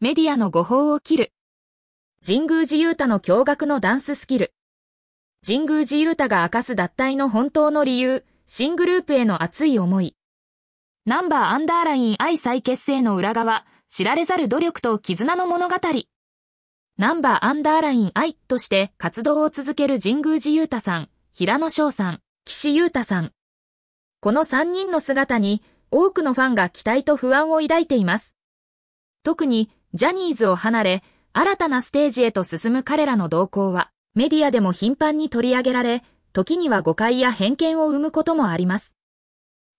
メディアの誤報を切る。神宮寺勇太の驚愕のダンススキル。神宮寺勇太が明かす脱退の本当の理由、新グループへの熱い思い。ナンバーアンダーライン愛再結成の裏側、知られざる努力と絆の物語。ナンバーアンダーライン愛として活動を続ける神宮寺勇太さん、平野翔さん、岸優太さん。この3人の姿に多くのファンが期待と不安を抱いています。特にジャニーズを離れ、新たなステージへと進む彼らの動向は、メディアでも頻繁に取り上げられ、時には誤解や偏見を生むこともあります。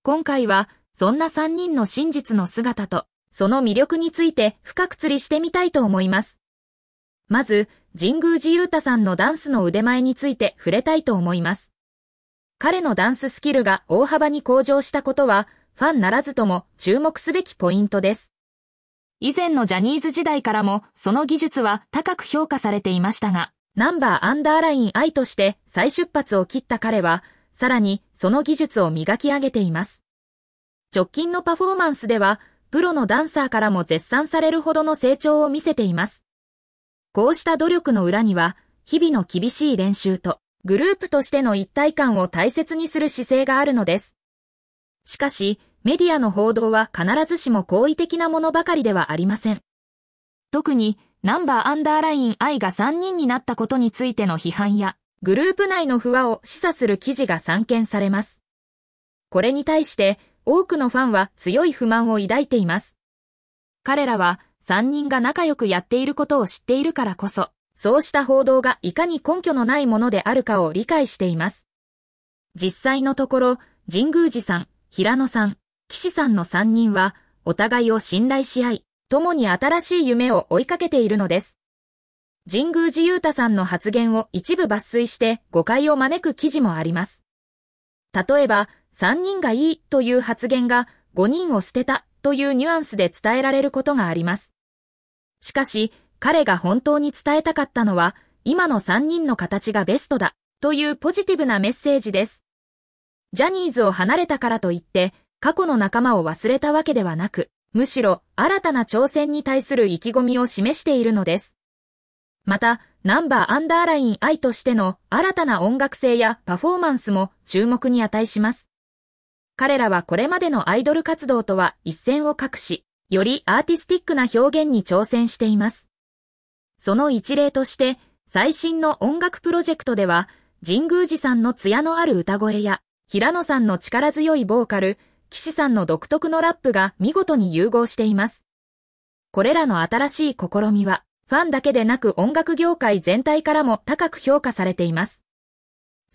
今回は、そんな3人の真実の姿と、その魅力について深く釣りしてみたいと思います。まず、神宮寺勇太さんのダンスの腕前について触れたいと思います。彼のダンススキルが大幅に向上したことは、ファンならずとも注目すべきポイントです。以前のジャニーズ時代からもその技術は高く評価されていましたが、ナンバーアンダーライン I として再出発を切った彼は、さらにその技術を磨き上げています。直近のパフォーマンスでは、プロのダンサーからも絶賛されるほどの成長を見せています。こうした努力の裏には、日々の厳しい練習と、グループとしての一体感を大切にする姿勢があるのです。しかし、メディアの報道は必ずしも好意的なものばかりではありません。特に、ナンバーアンダーライン I が3人になったことについての批判や、グループ内の不和を示唆する記事が散見されます。これに対して、多くのファンは強い不満を抱いています。彼らは、3人が仲良くやっていることを知っているからこそ、そうした報道がいかに根拠のないものであるかを理解しています。実際のところ、神宮寺さん、平野さん、岸さんの三人は、お互いを信頼し合い、共に新しい夢を追いかけているのです。神宮寺勇太さんの発言を一部抜粋して誤解を招く記事もあります。例えば、三人がいいという発言が五人を捨てたというニュアンスで伝えられることがあります。しかし、彼が本当に伝えたかったのは、今の三人の形がベストだというポジティブなメッセージです。ジャニーズを離れたからといって、過去の仲間を忘れたわけではなく、むしろ新たな挑戦に対する意気込みを示しているのです。また、ナンバーアンダーライン愛としての新たな音楽性やパフォーマンスも注目に値します。彼らはこれまでのアイドル活動とは一線を画し、よりアーティスティックな表現に挑戦しています。その一例として、最新の音楽プロジェクトでは、神宮寺さんの艶のある歌声や、平野さんの力強いボーカル、岸さんの独特のラップが見事に融合しています。これらの新しい試みは、ファンだけでなく音楽業界全体からも高く評価されています。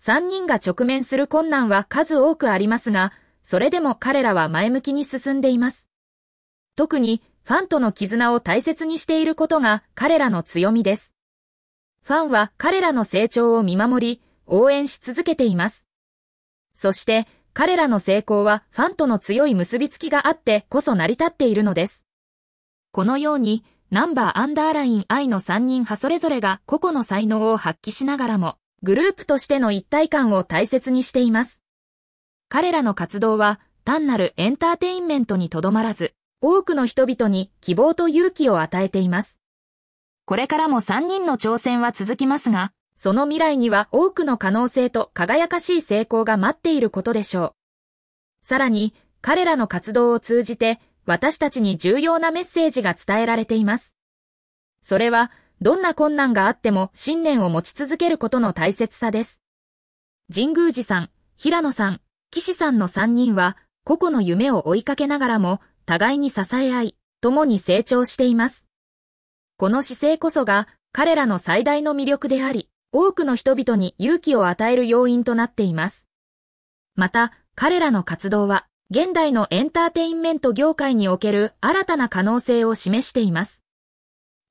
3人が直面する困難は数多くありますが、それでも彼らは前向きに進んでいます。特に、ファンとの絆を大切にしていることが彼らの強みです。ファンは彼らの成長を見守り、応援し続けています。そして、彼らの成功はファンとの強い結びつきがあってこそ成り立っているのです。このように、ナンバーアンダーライン I の3人派それぞれが個々の才能を発揮しながらも、グループとしての一体感を大切にしています。彼らの活動は単なるエンターテインメントにとどまらず、多くの人々に希望と勇気を与えています。これからも3人の挑戦は続きますが、その未来には多くの可能性と輝かしい成功が待っていることでしょう。さらに、彼らの活動を通じて、私たちに重要なメッセージが伝えられています。それは、どんな困難があっても信念を持ち続けることの大切さです。神宮寺さん、平野さん、岸さんの3人は、個々の夢を追いかけながらも、互いに支え合い、共に成長しています。この姿勢こそが、彼らの最大の魅力であり、多くの人々に勇気を与える要因となっています。また、彼らの活動は、現代のエンターテインメント業界における新たな可能性を示しています。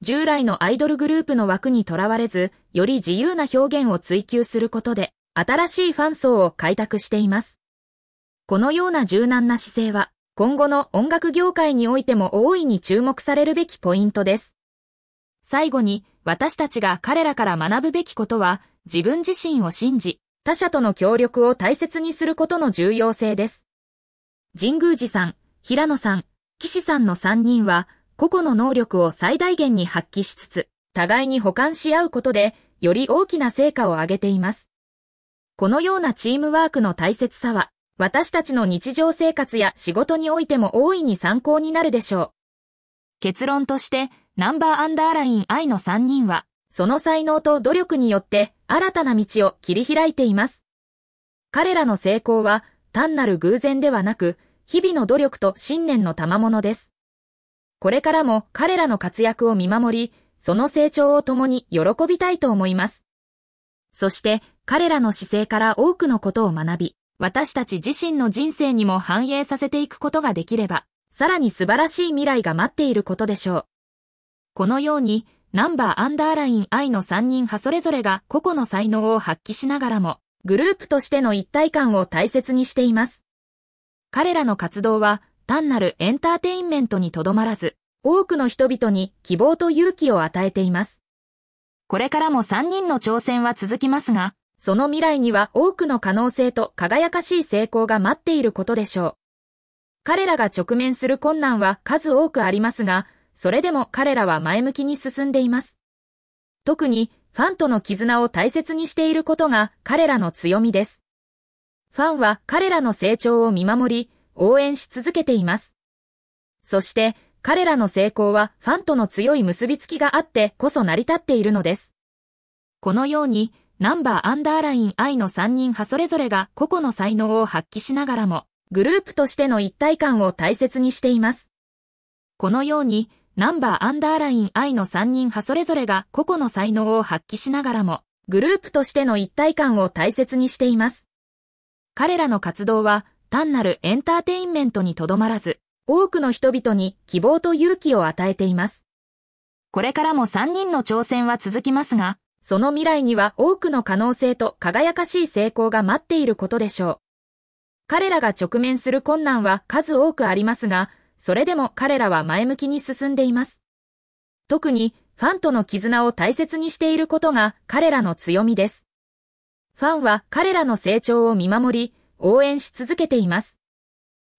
従来のアイドルグループの枠にとらわれず、より自由な表現を追求することで、新しいファン層を開拓しています。このような柔軟な姿勢は、今後の音楽業界においても大いに注目されるべきポイントです。最後に、私たちが彼らから学ぶべきことは、自分自身を信じ、他者との協力を大切にすることの重要性です。神宮寺さん、平野さん、岸さんの3人は、個々の能力を最大限に発揮しつつ、互いに補完し合うことで、より大きな成果を上げています。このようなチームワークの大切さは、私たちの日常生活や仕事においても大いに参考になるでしょう。結論として、ナンバーアンダーライン I の3人は、その才能と努力によって新たな道を切り開いています。彼らの成功は単なる偶然ではなく、日々の努力と信念の賜物です。これからも彼らの活躍を見守り、その成長を共に喜びたいと思います。そして彼らの姿勢から多くのことを学び、私たち自身の人生にも反映させていくことができれば、さらに素晴らしい未来が待っていることでしょう。このように、ナンバーアンダーライン I の3人派それぞれが個々の才能を発揮しながらも、グループとしての一体感を大切にしています。彼らの活動は、単なるエンターテインメントにとどまらず、多くの人々に希望と勇気を与えています。これからも3人の挑戦は続きますが、その未来には多くの可能性と輝かしい成功が待っていることでしょう。彼らが直面する困難は数多くありますが、それでも彼らは前向きに進んでいます。特に、ファンとの絆を大切にしていることが彼らの強みです。ファンは彼らの成長を見守り、応援し続けています。そして、彼らの成功はファンとの強い結びつきがあってこそ成り立っているのです。このように、ナンバーアンダーライン I の3人派それぞれが個々の才能を発揮しながらも、グループとしての一体感を大切にしています。このように、ナンバーアンダーライン I の3人派それぞれが個々の才能を発揮しながらも、グループとしての一体感を大切にしています。彼らの活動は単なるエンターテインメントにとどまらず、多くの人々に希望と勇気を与えています。これからも3人の挑戦は続きますが、その未来には多くの可能性と輝かしい成功が待っていることでしょう。彼らが直面する困難は数多くありますが、それでも彼らは前向きに進んでいます。特に、ファンとの絆を大切にしていることが彼らの強みです。ファンは彼らの成長を見守り、応援し続けています。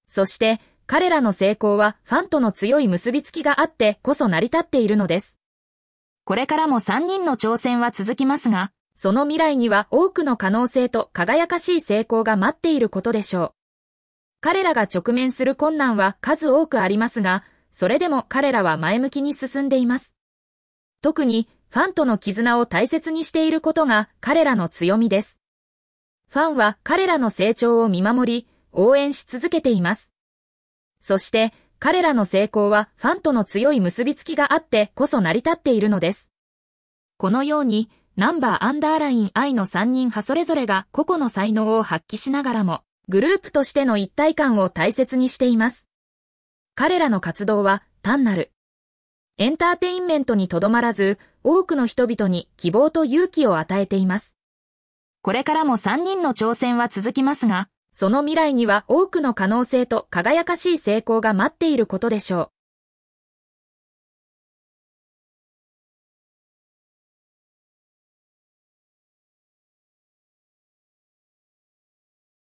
そして、彼らの成功はファンとの強い結びつきがあってこそ成り立っているのです。これからも3人の挑戦は続きますが、その未来には多くの可能性と輝かしい成功が待っていることでしょう。彼らが直面する困難は数多くありますが、それでも彼らは前向きに進んでいます。特に、ファンとの絆を大切にしていることが彼らの強みです。ファンは彼らの成長を見守り、応援し続けています。そして、彼らの成功はファンとの強い結びつきがあってこそ成り立っているのです。このように、ナンバーアンダーライン I の3人派それぞれが個々の才能を発揮しながらも、グループとしての一体感を大切にしています。彼らの活動は単なるエンターテインメントにとどまらず、多くの人々に希望と勇気を与えています。これからも3人の挑戦は続きますが、その未来には多くの可能性と輝かしい成功が待っていることでしょう。